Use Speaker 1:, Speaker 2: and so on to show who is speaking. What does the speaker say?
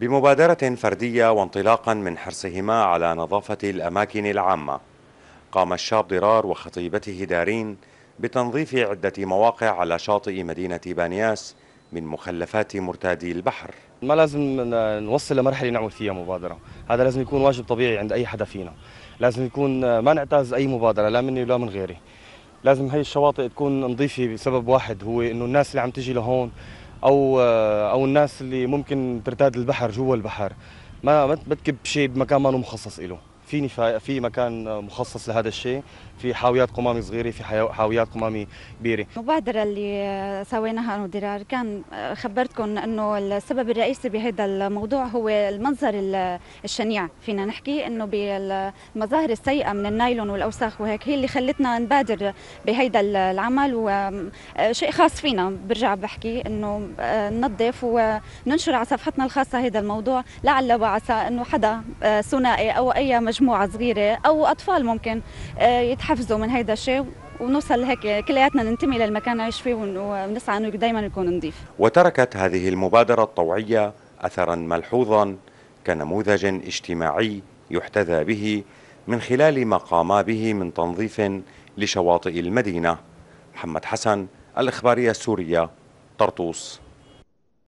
Speaker 1: بمبادرة فردية وانطلاقا من حرصهما على نظافة الأماكن العامة قام الشاب ضرار وخطيبته دارين بتنظيف عدة مواقع على شاطئ مدينة بانياس من مخلفات مرتادي البحر
Speaker 2: ما لازم نوصل لمرحلة نعمل فيها مبادرة هذا لازم يكون واجب طبيعي عند أي حدا فينا لازم يكون ما نعتاز أي مبادرة لا مني ولا من غيري لازم هي الشواطئ تكون نظيفة بسبب واحد هو إنه الناس اللي عم تجي لهون او او الناس اللي ممكن ترتاد البحر جوا البحر ما ما تكب شيء بمكان ما مخصص له في نفاية في مكان مخصص لهذا الشيء في حاويات قمامي صغيره في حاويات قمامي كبيره
Speaker 3: المبادره اللي سويناها انا ودرار كان خبرتكم انه السبب الرئيسي بهذا الموضوع هو المنظر الشنيع فينا نحكي انه بالمظاهر السيئه من النايلون والاوساخ وهيك هي اللي خلتنا نبادر بهيدا العمل وشيء خاص فينا برجع بحكي انه ننظف وننشر على صفحتنا الخاصه هذا الموضوع لعل وعسى انه حدا آه، ثنائي او اي مجموعة مجموعه صغيره او اطفال ممكن آه، يتحفزوا من هيدا الشيء ونوصل هيك كلياتنا ننتمي للمكان نعيش فيه ونسعى انه دائما يكون نظيف
Speaker 1: وتركت هذه المبادره الطوعيه اثرا ملحوظا كنموذج اجتماعي يحتذى به من خلال ما قام به من تنظيف لشواطئ المدينه محمد حسن الاخباريه السوريه طرطوس